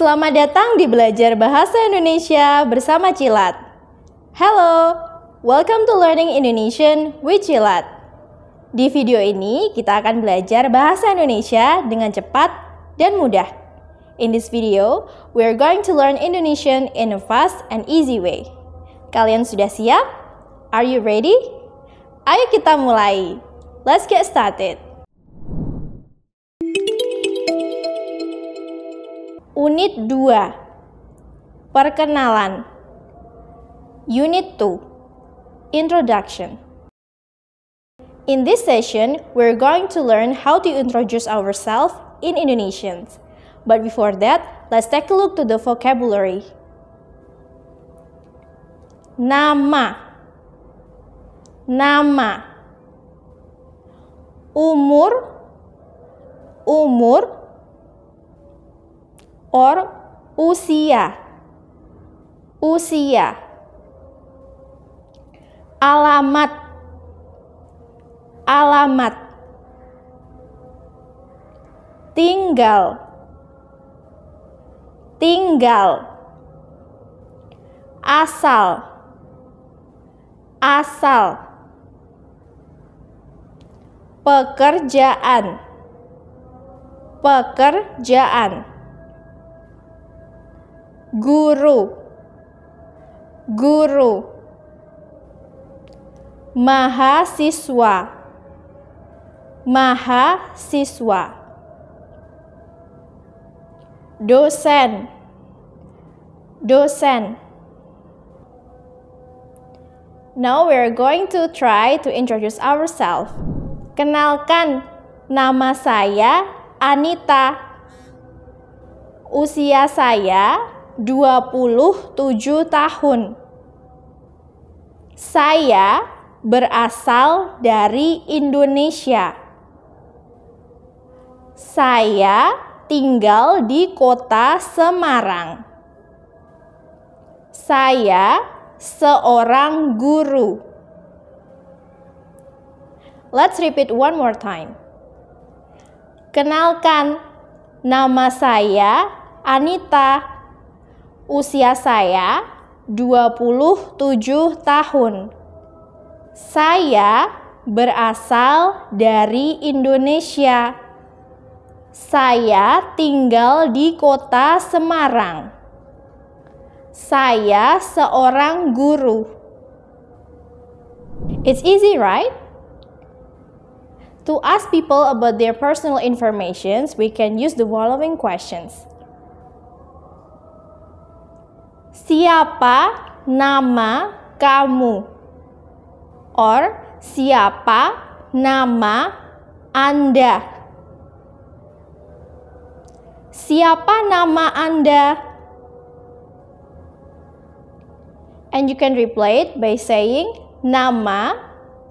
Selamat datang di Belajar Bahasa Indonesia bersama Cilat. Hello, welcome to Learning Indonesian with Cilat. Di video ini kita akan belajar bahasa Indonesia dengan cepat dan mudah. In this video, we are going to learn Indonesian in a fast and easy way. Kalian sudah siap? Are you ready? Ayo kita mulai. Let's get started. Unit 2 Perkenalan Unit 2 Introduction In this session, we're going to learn how to introduce ourselves in Indonesian. But before that, let's take a look to the vocabulary. Nama Nama Umur Umur or usia. Usia. Alamat. Alamat. Tinggal. Tinggal. Asal. Asal pekerjaan pekerjaan guru guru mahasiswa mahasiswa dosen dosen Now we are going to try to introduce ourselves. Kenalkan, nama saya Anita. Usia saya 27 tahun. Saya berasal dari Indonesia. Saya tinggal di kota Semarang. Saya seorang guru. Let's repeat one more time. Kenalkan, nama saya Anita. Usia saya 27 tahun. Saya berasal dari Indonesia. Saya tinggal di kota Semarang. Saya seorang guru. It's easy, right? To ask people about their personal information, we can use the following questions. Siapa nama kamu? Or siapa nama Anda? Siapa nama Anda? And you can replay it by saying nama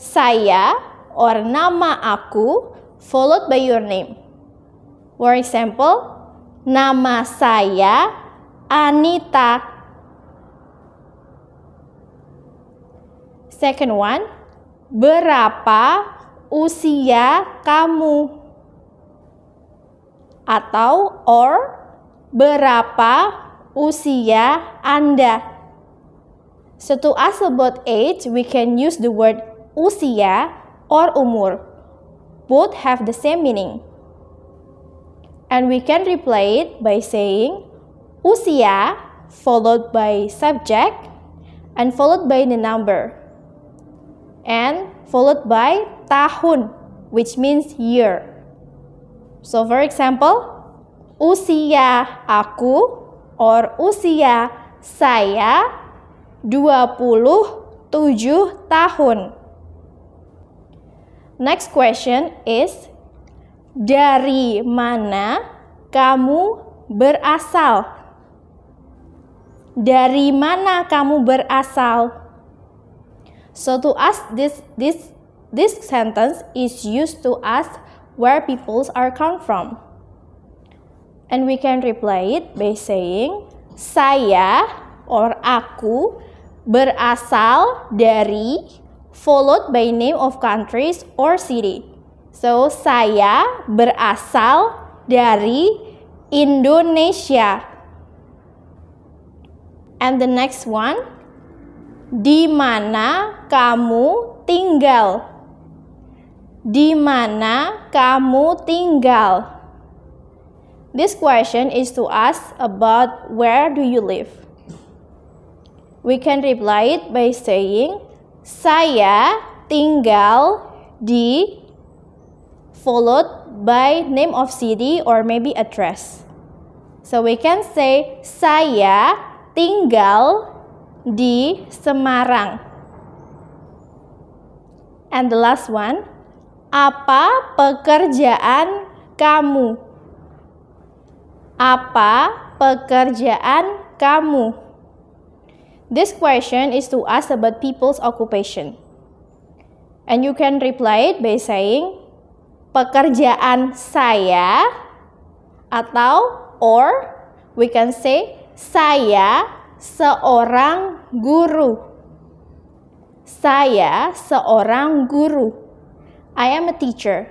saya or nama aku followed by your name. For example, nama saya Anita. Second one, berapa usia kamu? Atau or berapa usia Anda? So to ask about age, we can use the word usia or umur. Both have the same meaning. And we can replay it by saying usia followed by subject and followed by the number and followed by tahun which means year. So for example, usia aku or usia saya 27 tahun. Next question is dari mana kamu berasal? Dari mana kamu berasal? So to ask this this this sentence is used to ask where peoples are come from. And we can reply it by saying saya or aku berasal dari followed by name of countries or city. So saya berasal dari Indonesia. And the next one di mana kamu tinggal? Di mana kamu tinggal? This question is to ask about where do you live. We can reply it by saying, Saya tinggal di, followed by name of city or maybe address. So we can say, Saya tinggal di Semarang. And the last one, apa pekerjaan kamu? Apa pekerjaan kamu? This question is to ask about people's occupation. And you can reply it by saying, pekerjaan saya atau or we can say saya seorang guru. Saya seorang guru. I am a teacher.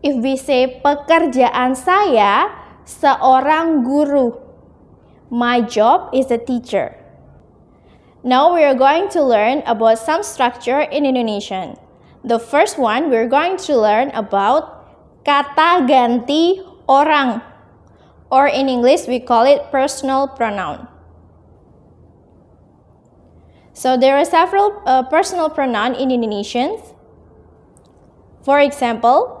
If we say pekerjaan saya seorang guru. My job is a teacher. Now we are going to learn about some structure in Indonesian. The first one we're going to learn about kata ganti orang or in English we call it personal pronoun. So there are several uh, personal pronoun in Indonesians. For example,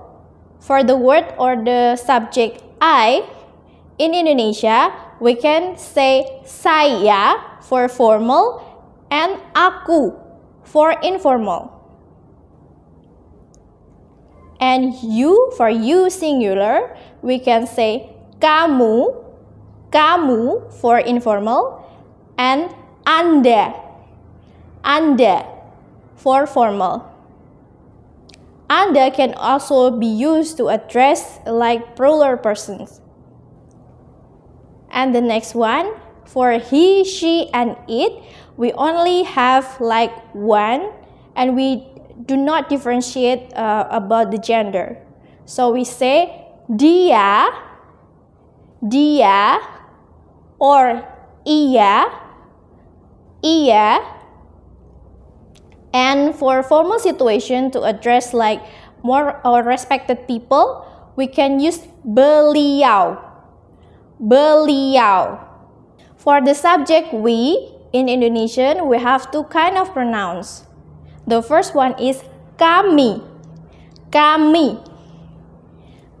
for the word or the subject I in Indonesia, we can say saya for formal and aku for informal. And you for you singular, we can say kamu, kamu for informal and anda anda for formal. Anda can also be used to address like plural persons. And the next one, for he, she, and it, we only have like one and we do not differentiate uh, about the gender. So we say dia, dia, or iya, iya, and for formal situation to address like more or uh, respected people, we can use beliau. Beliau. For the subject we in Indonesian, we have two kind of pronouns. The first one is kami. Kami.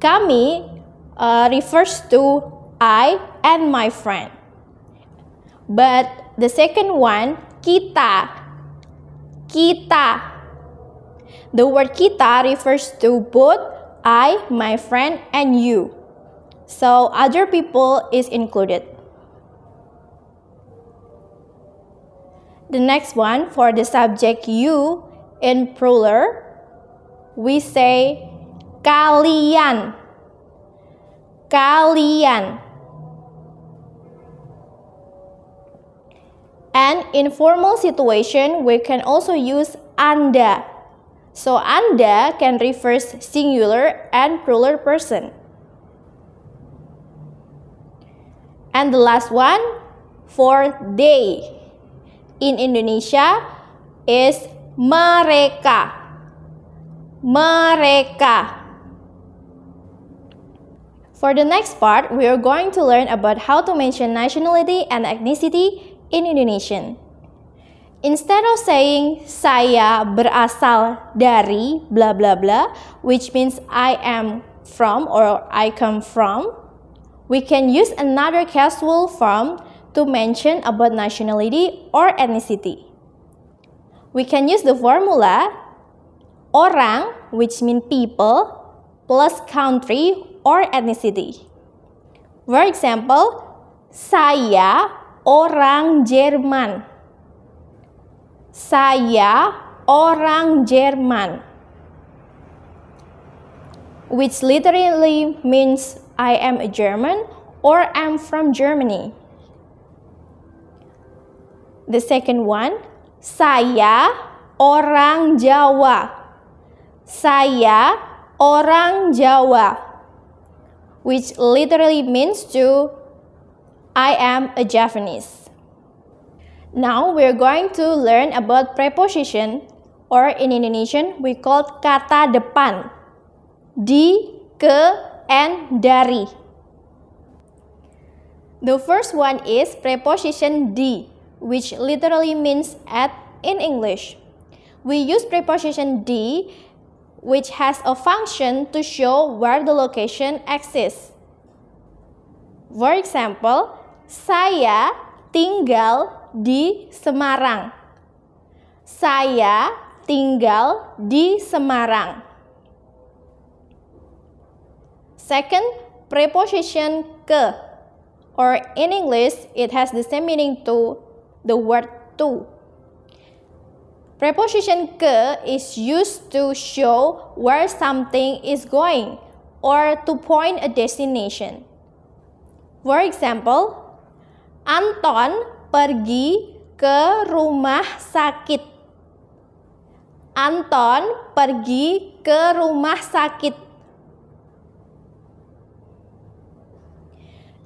Kami uh, refers to I and my friend. But the second one, kita kita. The word kita refers to both I, my friend, and you. So other people is included. The next one for the subject you in plural, we say kalian. Kalian. And in formal situation, we can also use Anda. So Anda can refers singular and plural person. And the last one for they in Indonesia is mereka. Mereka. For the next part, we are going to learn about how to mention nationality and ethnicity in Indonesian. Instead of saying saya berasal dari bla bla bla, which means I am from or I come from, we can use another casual form to mention about nationality or ethnicity. We can use the formula orang, which means people, plus country or ethnicity. For example, saya orang Jerman. Saya orang Jerman. Which literally means I am a German or I'm from Germany. The second one, saya orang Jawa. Saya orang Jawa. Which literally means to I am a Japanese. Now we're going to learn about preposition or in Indonesian we call kata depan. Di, ke, and dari. The first one is preposition di, which literally means at in English. We use preposition di, which has a function to show where the location exists. For example, Saya tinggal di Semarang. Saya tinggal di Semarang. Second, preposition ke or in English it has the same meaning to the word to. Preposition ke is used to show where something is going or to point a destination. For example, Anton pergi ke rumah sakit. Anton pergi ke rumah sakit.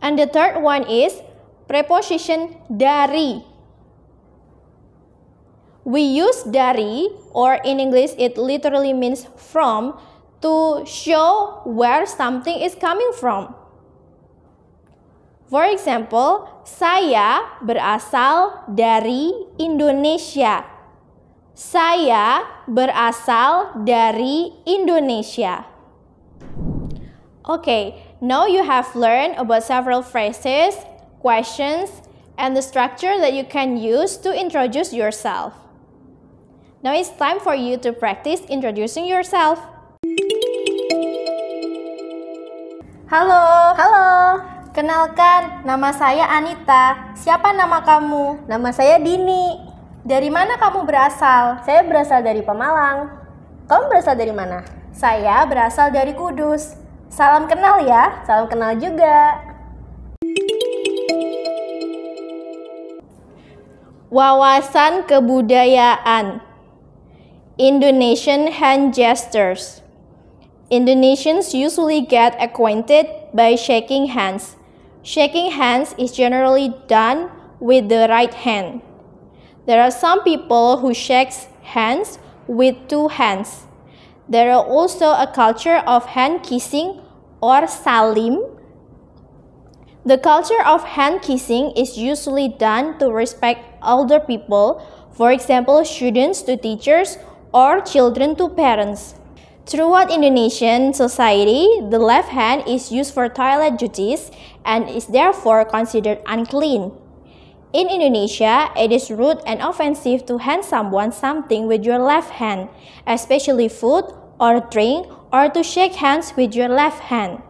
And the third one is preposition dari. We use dari or in English it literally means from to show where something is coming from. For example, saya berasal dari Indonesia. Saya berasal dari Indonesia. Okay, now you have learned about several phrases, questions, and the structure that you can use to introduce yourself. Now it's time for you to practice introducing yourself. Halo. Halo. Kenalkan, nama saya Anita. Siapa nama kamu? Nama saya Dini. Dari mana kamu berasal? Saya berasal dari Pemalang. Kamu berasal dari mana? Saya berasal dari Kudus. Salam kenal ya. Salam kenal juga. Wawasan kebudayaan Indonesian hand gestures Indonesians usually get acquainted by shaking hands. Shaking hands is generally done with the right hand. There are some people who shakes hands with two hands. There are also a culture of hand kissing or salim. The culture of hand kissing is usually done to respect older people, for example, students to teachers or children to parents. Throughout Indonesian society, the left hand is used for toilet duties and is therefore considered unclean. In Indonesia, it is rude and offensive to hand someone something with your left hand, especially food or drink, or to shake hands with your left hand.